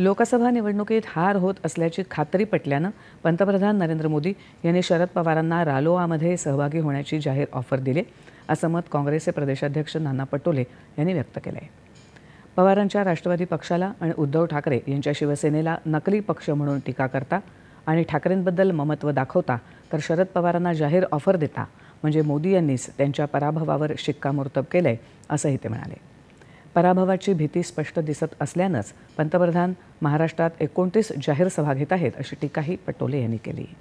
लोकसभा निवडणुकीत हार होत असल्याची खात्री पटल्यानं पंतप्रधान नरेंद्र मोदी यांनी शरद पवारांना रालोआमध्ये सहभागी होण्याची जाहीर ऑफर दिली असं मत काँग्रेसचे प्रदेशाध्यक्ष नाना पटोले यांनी व्यक्त केलं आहे पवारांच्या राष्ट्रवादी पक्षाला आणि उद्धव ठाकरे यांच्या शिवसेनेला नकली पक्ष म्हणून टीका करता आणि ठाकरेंबद्दल ममत्व दाखवता तर शरद पवारांना जाहीर ऑफर देता म्हणजे मोदी यांनीच त्यांच्या पराभवावर शिक्कामोर्तब केलं आहे असंही ते म्हणाले पराभवाची भीती स्पष्ट दिसत असल्यानंच पंतप्रधान महाराष्ट्रात एकोणतीस जाहीर सभा घेत आहेत अशी टीकाही पटोले यांनी केली